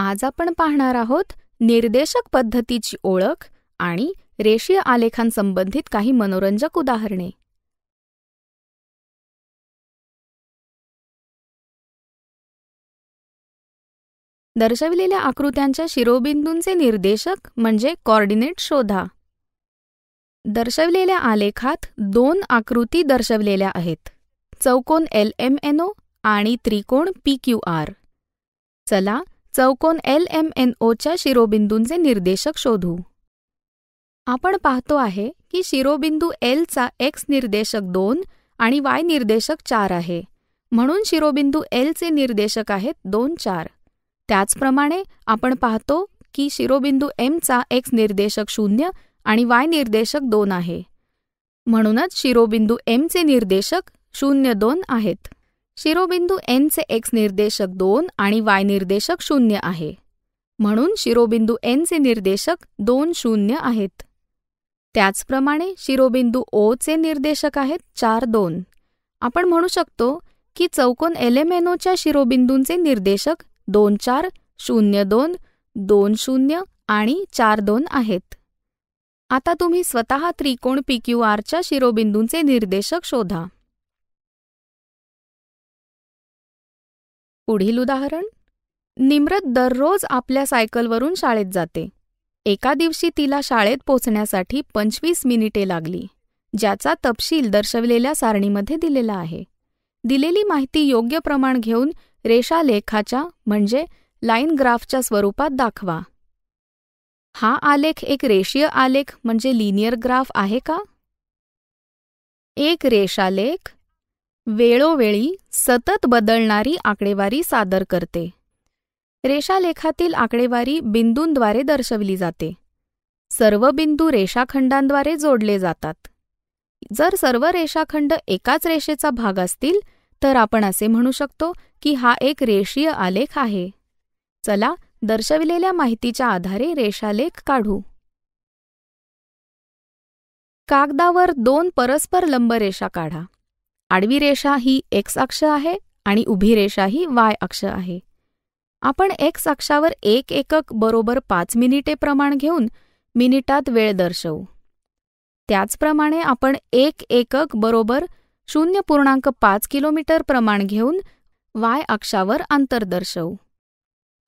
आज आपण पाहणार आहोत निर्देशक पद्धतीची ओळख आणि रेषीय आलेखांसंबंधित काही मनोरंजक उदाहरणे दर्शविलेल्या आकृत्यांच्या शिरोबिंदूंचे निर्देशक म्हणजे कॉर्डिनेट शोधा दर्शवलेल्या आलेखात दोन आकृती दर्शवलेल्या आहेत चौकोन एल एम एन ओ आणि त्रिकोण पी क्यू आर चला चौकोन एल एम एन ओच्या शिरोबिंदूंचे निर्देशक शोधू आपण पाहतो आहे की शिरोबिंदू एलचा एक्स निर्देशक दोन आणि वाय निर्देशक चार आहे म्हणून शिरोबिंदू एलचे निर्देशक आहेत दोन चार त्याचप्रमाणे आपण पाहतो की शिरोबिंदू एमचा एक्स निर्देशक शून्य आणि वाय निर्देशक दोन आहे म्हणूनच शिरोबिंदू एमचे निर्देशक शून्य दोन आहेत शिरोबिंदू एनचे एक्स निर्देशक दोन आणि वाय निर्देशक शून्य आहे म्हणून शिरोबिंदू एनचे निर्देशक दोन शून्य आहेत त्याचप्रमाणे शिरोबिंदू चे निर्देशक आहेत चार दोन आपण म्हणू शकतो की चौकोन एलेमेनोच्या शिरोबिंदूंचे निर्देशक दोन चार शून्य दोन दोन शून्य आणि चार दोन आहेत आता तुम्ही स्वतः त्रिकोण पी क्यू आरच्या शिरोबिंदूंचे निर्देशक शोधा पुढील उदाहरण निम्रत दररोज आपल्या सायकलवरून शाळेत जाते एका दिवशी तिला शाळेत पोचण्यासाठी पंचवीस मिनिटे लागली ज्याचा तपशील दर्शवलेल्या सारणीमध्ये दिलेला आहे दिलेली माहिती योग्य प्रमाण घेऊन रेषा लेखाच्या म्हणजे लाईन ग्राफच्या स्वरूपात दाखवा हा आलेख एक रेषीय आलेख म्हणजे लिनियर ग्राफ आहे का एक रेषालेख वेळोवेळी सतत बदलणारी आकडेवारी सादर करते रेषालेखातील आकडेवारी बिंदूंद्वारे दर्शविली जाते सर्व बिंदू रेषाखंडांद्वारे जोडले जातात जर सर्व रेषाखंड एकाच रेषेचा भाग असतील तर आपण असे म्हणू शकतो की हा एक रेषीय आलेख आहे चला दर्शविलेल्या माहितीच्या आधारे रेषालेख काढू कागदावर दोन परस्पर लंब रेषा काढा आडवी रेषा ही एक्स अक्ष आहे आणि उभी रेषा ही वाय अक्ष आहे आपण एक्स अक्षावर एक एकक बरोबर पाच मिनिटे प्रमाण घेऊन मिनिटात वेळ दर्शवू त्याचप्रमाणे आपण एक एकक बरोबर शून्य पूर्णांक पाच किलोमीटर प्रमाण घेऊन वाय अक्षावर अंतर दर्शवू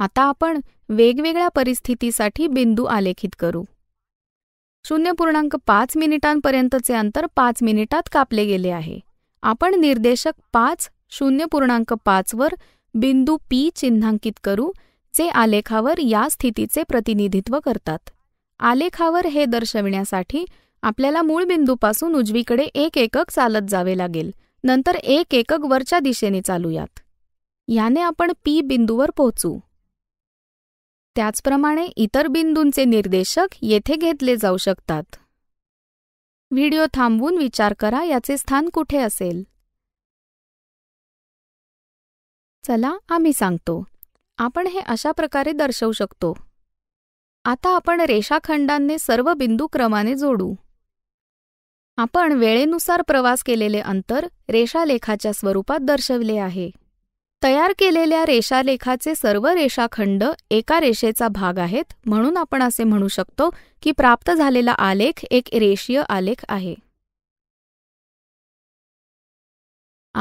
आता आपण वेगवेगळ्या परिस्थितीसाठी बिंदू आलेखित करू शून्य पूर्णांक पाच मिनिटांपर्यंतचे अंतर पाच मिनिटात कापले गेले आहे आपण निर्देशक पाच शून्य पूर्णांक पाचवर बिंदू पी चिन्हांकित करू जे आलेखावर या स्थितीचे प्रतिनिधित्व करतात आलेखावर हे दर्शविण्यासाठी आपल्याला मूळ बिंदूपासून उजवीकडे एक एकक चालत जावे लागेल नंतर एक एकक वरच्या दिशेने चालूयात याने आपण पी बिंदूवर पोहोचू त्याचप्रमाणे इतर बिंदूंचे निर्देशक येथे घेतले जाऊ शकतात व्हिडिओ थांबवून विचार करा याचे स्थान कुठे असेल चला आम्ही सांगतो आपण हे अशा प्रकारे दर्शवू शकतो आता आपण रेषाखंडांनी सर्व बिंदू क्रमाने जोडू आपण वेळेनुसार प्रवास केलेले अंतर रेषालेखाच्या स्वरूपात दर्शविले आहे तयार केलेल्या रेषालेखाचे सर्व रेषाखंड एका रेषेचा भाग आहेत म्हणून आपण असे म्हणू शकतो की प्राप्त झालेला आलेख एक रेषीय आलेख आहे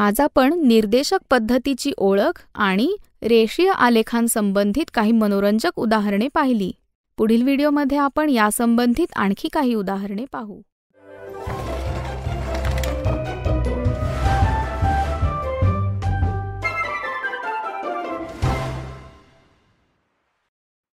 आज आपण निर्देशक पद्धतीची ओळख आणि रेषीय आलेखांसंबंधित काही मनोरंजक उदाहरणे पाहिली पुढील व्हिडिओमध्ये आपण यासंबंधित आणखी काही उदाहरणे पाहू